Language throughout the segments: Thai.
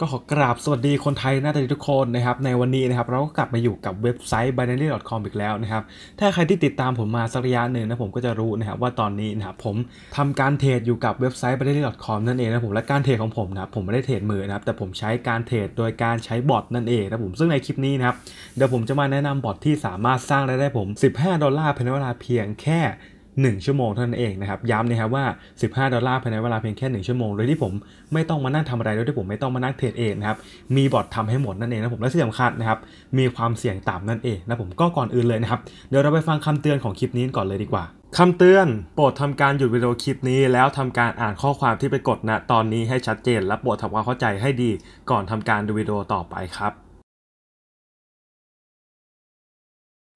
ก็ขอกราบสวัสดีคนไทยหน้าตาดีทุกคนนะครับในวันนี้นะครับเราก็กลับมาอยู่กับเว็บไซต์ binary.com อีกแล้วนะครับถ้าใครที่ติดตามผมมาสักระยะหนึ่งนะผมก็จะรู้นะครับว่าตอนนี้นะครับผมทำการเทรดอยู่กับเว็บไซต์ binary.com นั่นเองนะผมและการเทรดของผมนะครับผมไม่ได้เทรดมือนะครับแต่ผมใช้การเทรดโดยการใช้บอทนั่นเองนะผมซึ่งในคลิปนี้นะครับเดี๋ยวผมจะมาแนะนำบอทที่สามารถสร้างรายได้ผม15ดอลลาร์ภายในเวลาเพียงแค่1ชั่วโมงเท่านั้นเองนะครับย้ำนะครับ ว่า 15ดอลลาร์ภายในเวลาเพียงแค่1ชั่วโมงโดยที่ผมไม่ต้องมานั่งทำอะไรโดยที่ผมไม่ต้องมานั่งเทรดเองนะครับมีบอททำให้หมดนั่นเองนะผมและที่สำคัญนะครับมีความเสี่ยงต่ำนั่นเองนะผมก็ก่อนอื่นเลยนะครับเดี๋ยวเราไปฟังคำเตือนของคลิปนี้ก่อนเลยดีกว่าคำเตือนโปรดทำการหยุดวิดีโอคลิปนี้ แล้วทำการอ่านข้อความที่ไปกดณนะตอนนี้ให้ชัดเจนและโปรดทำความเข้าใจให้ดี ก่อนทำการดูวิดีโอต่อไปครับ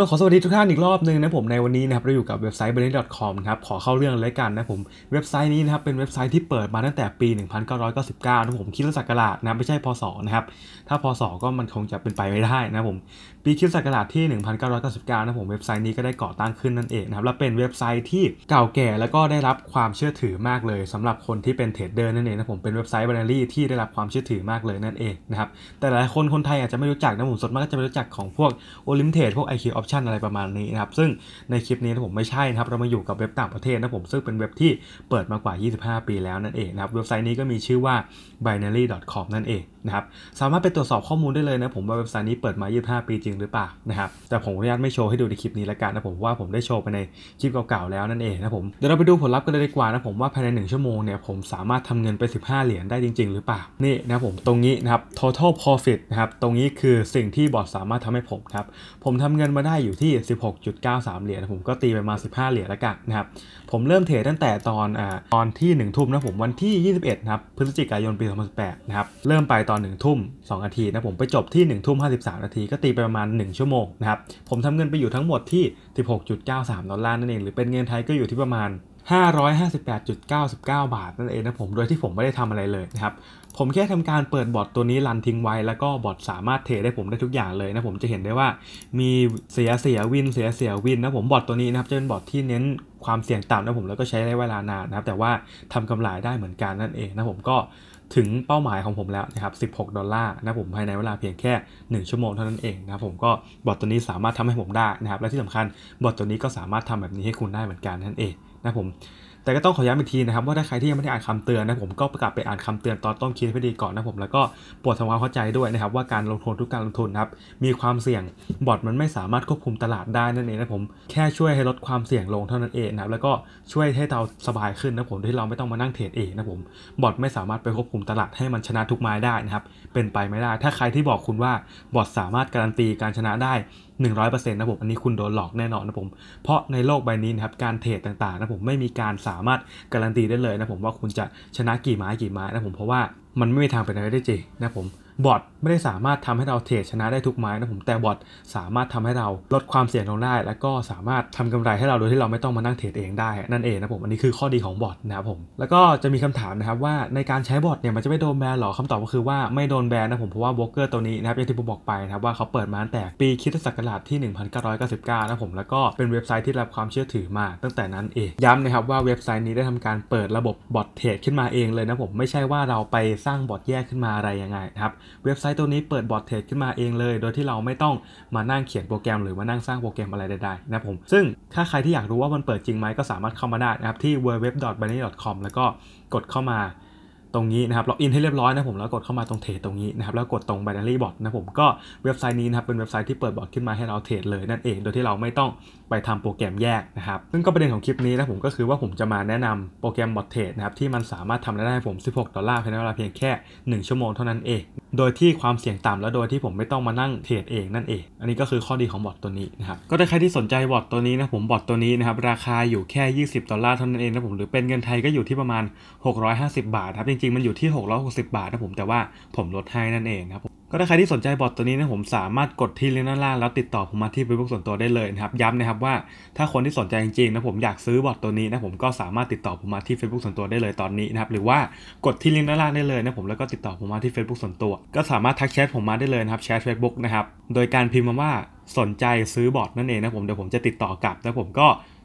ต้องขอสวัสดีทุกท่านอีกรอบนึงนะผมในวันนี้นะครับเราอยู่กับเว็บไซต์ b r i n t c o m ครับขอเข้าเรื่องเลยกันนะผมเว็บไซต์นี้นะครับเป็นเว็บไซต์ที่เปิดมาตั้งแต่ปี 1999นะผมคิดรักราชนะไม่ใช่พศนะครับถ้าพศก็มันคงจะเป็นไปไม่ได้นะผมีคิิสศักราชที่1999นะผมเว็บไซต์นี้ก็ได้ก่อตั้งขึ้นนั่นเองนะครับและเป็นเว็บไซต์ที่เก่าแก่แล้วก็ได้รับความเชื่อถือมากเลยสำหรับคนที่เป็นเทรดเดอร์นั่นเองนะผมเป็นเว็บไซต์บรรี่ที่ได้รับความเชื่อถือมากเลยนั่นเองนะครับแต่หลายคนคนไทยอาจจะไม่รู้จักนะผมส่วนมากก็จะไม่รู้จักของพวกโอลิมเทรดพวกไอคิวออปชันอะไรประมาณนี้นะครับซึ่งในคลิปนี้นะผมไม่ใช่นะครับเรามาอยู่กับเว็บต่างประเทศนะผมซึ่งเป็นเว็บที่เปิดมากว่า 25 ปีแล้วนั่นเองนะครับเว็บไซต์นี้ก็มีชื่อว่า binary.com นั่นเองนะครับสามารถไปตรวจสอบข้อมูลได้เลยนะผมว่าเว็บไซต์นี้เปิดมา 25 ปีจริงหรือเปล่านะครับแต่ผมอนุญาตไม่โชว์ให้ดูในคลิปนี้ละกันนะผมว่าผมได้โชว์ไปในคลิปเก่าๆ แล้วนั่นเองนะผมเดี๋ยวเราไปดูผลลัพธ์กันเลยดีกว่านะผมว่าภายใน 1 ชั่วโมงเนี่ยผมสามารถทำเงินไป 15 เหรียญได้จริงๆหรือเปล่านี่นะผมตรงนี้นะครับ total profit นะครับ ตรงนี้คือสิ่งที่บอทสามารถทำให้ผมครับผมทำเงินมาได้อยู่ที่ 16.93 เหรียญนะผมก็ตีไปมา 15 เหรียญละกันนะครับผมเริ่มเทรดตั้งแต่ตอนอ่าตอนที่1ทุ่มนะผมวันที่ 21นะครับพฤศจิกายนปี2018นะครับเริ่มไปตอน1ทุ่ม2นาทีนะผมไปจบที่1ทุ่ม53นาทีก็ตีไปประมาณมาณ1ชั่วโมงนะครับผมทำเงินไปอยู่ทั้งหมดที่16.93ดอลลาร์นั่นเองหรือเป็นเงินไทยก็อยู่ที่ประมาณ 558.99 บาท นั่นเองนะผมโดยที่ผมไม่ได้ทำอะไรเลยนะครับผมแค่ทำการเปิดบอทตัวนี้รันทิ้งไว้ แล้วก็บอทสามารถเทรดได้ผมได้ทุกอย่างเลยนะผมจะเห็นได้ว่า มีเสียเสียวินเสียเสียวินนะผมบอทตัวนี้นะครับจะเป็นบอทที่เน้นความเสี่ยงต่ำนะผมแล้วก็ใช้ได้เวลานานนะครับแต่ว่าทำกำไรได้เหมือนกันนั่นเองนะผมก็ถึงเป้าหมายของผมแล้วนะครับ 16 ดอลลาร์นะผมภายในเวลาเพียงแค่ 1 ชั่วโมงเท่านั้นเองนะผมก็บอทตัวนี้สามารถทำให้ผมได้นะครับ และที่สำคัญบอทตัวนี้ก็สามารถทำแบบนี้ให้คุณได้เหมือนกันนั่นเองนะผมแต่ก็ต้องขอย้ำอีกทีนะครับว่าถ้าใครที่ยังไม่ได้อ่านคำเตือนนะผมก็ประกาศไปอ่านคำเตือนตอนต้นคลิปให้ดีก่อนนะผมแล้วก็โปรดทำความเข้าใจด้วยนะครับว่าการลงทุนทุกการลงทุนครับมีความเสี่ยงบอทมันไม่สามารถควบคุมตลาดได้นั่นเองนะผมแค่ช่วยให้ลดความเสี่ยงลงเท่านั้นเองนะครับแล้วก็ช่วยให้เราสบายขึ้นนะผมที่เราไม่ต้องมานั่งเทรดเองนะผมบอทไม่สามารถไปควบคุมตลาดให้มันชนะทุกไม้ได้นะครับเป็นไปไม่ได้ถ้าใครที่บอกคุณว่าบอทสามารถการันตีการชนะได้100%นะผม อันนี้คุณโดนหลอกแน่นอนนะผม เพราะในโลกใบนี้นะครับ การเทรดต่าง ๆ นะผมไม่มีการสามารถการันตีได้เลยนะผมว่าคุณจะชนะกี่ไม้กี่ไม้นะผม เพราะว่ามันไม่มีทางเป็นไปได้จริงนะผมบอทไม่ได้สามารถทำให้เราเทรดชนะได้ทุกไม้นะผมแต่บอทสามารถทำให้เราลดความเสี่ยงลงได้ แล้วก็สามารถทำกำไรให้เรา โดยที่เราไม่ต้องมานั่งเทรดเองได้ นั่นเองนะผมอันนี้คือข้อดีของบอทนะครับผมแล้วก็จะมีคำถามนะครับว่าในการใช้บอทเนี่ยมันจะไม่โดนแบนหรอคำตอบก็คือว่า ไม่โดนแบนนะผมเพราะว่าบล็อกเกอร์ตัวนี้นะครับอย่างที่ผมบอกไปนะครับว่าเขาเปิดมาตั้งแต่ปีคิศักราชที่1999นะผมแล้วก็เป็นเว็บไซต์ที่รับความเชื่อถือมา ตั้งแต่นั้นเองย้ำนะครับว่าเว็บไซต์นี้ได้ทำการเปิดระบบบอทเทรดขึ้นมาเองเลยนะผมไม่ใช่ว่าเราไปสร้างบอทแยกขึ้นมาอะไรยังไงครับ เว็บไซต์ตัวนี้เปิดบอทเทรดขึ้นมาเองเลย โดยที่เราไม่ต้องมานั่งเขียนโปรแกรมหรือมานั่งสร้างโปรแกรมอะไรใดๆนะผม ซึ่งถ้าใครที่อยากรู้ว่ามันเปิดจริงไหมก็สามารถเข้ามาได้นะครับ ที่ w w w b i n a n y c o m แล้วก็กดเข้ามาตรงนี้นะครับล็อกอินให้เรียบร้อยนะผมแล้วกดเข้ามาตรงเทรดตรงนี้นะครับแล้วกดตรง binary bot นะผมก็เว็บไซต์นี้นะครับเป็นเว็บไซต์ที่เปิดบอทขึ้นมาให้เราเทรดเลยนั่นเองโดยที่เราไม่ต้องไปทำโปรแกรมแยกนะครับซึ่งก็ประเด็นของคลิปนี้นะผมก็คือว่าผมจะมาแนะนำโปรแกรมบอทเทรดนะครับที่มันสามารถทำได้ให้ผม 16ดอลลาร์ภายในเวลาเพียงแค่ 1 ชั่วโมงเท่านั้นเอง โดยที่ความเสี่ยงต่ำและโดยที่ผมไม่ต้องมานั่งเทรดเองนั่นเอง อันนี้ก็คือข้อดีของบอทตัวนี้นะครับก็ถ้าใครที่สนใจบอทตัวนี้นะผมบอทตัวนี้นะครับราคาอยู่แค่20ดอลลาร์เท่านั้นเองนะผมหรือเป็นเงินไทยก็อยู่ที่ประมาณ 650 บาทครับจริงๆมันอยู่ที่ 660 บาทนะผมแต่ว่าผมลดให้นั่นเองครับก็ถ้าใครที่สนใจบอทตัวนี้นะผมสามารถกดที่ลิงก์ด้านล่างแล้วติดต่อผมมาที่เฟซบุ๊กส่วนตัวได้เลยนะครับย้ำนะครับว่าถ้าคนที่สนใจจริงๆนะผมอยากซื้อบอทตัวนี้นะผมก็สามารถติดต่อผมมาที่ Facebook ส่วนตัวได้เลยตอนนี้นะครับหรือว่ากดที่ลิงก์ด้านล่างได้เลยนะผมแล้วก็ติดต่อผมมาที่ Facebook ส่วนตัว ก็สามารถทักแชทผมมาได้เลยนะครับแชทเฟซบุ๊กนะครับโดยการพิมพ์มาว่าสนใจซื้อบอทนั่นเองนะผมเดี๋ยวผมจะติดต่อกลับแล้วผมก็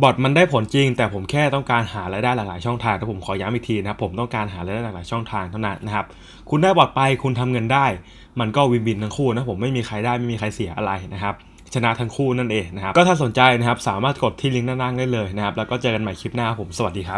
บอทมันได้ผลจริงแต่ผมแค่ต้องการหารายได้หลากหลายช่องทางแต่ผมขอย้ำอีกทีนะครับผมต้องการหารายได้หลากหลายช่องทางเท่านั้นนะครับคุณได้บอทไปคุณทำเงินได้ มันก็วินวินทั้งคู่นะผมไม่มีใครได้ไม่มีใครเสียอะไรนะครับชนะทั้งคู่นั่นเองนะครับก็ถ้าสนใจนะครับสามารถกดที่ลิงก์ด้านล่างได้เลยนะครับแล้วก็เจอกันใหม่คลิปหน้าผมสวัสดีครับ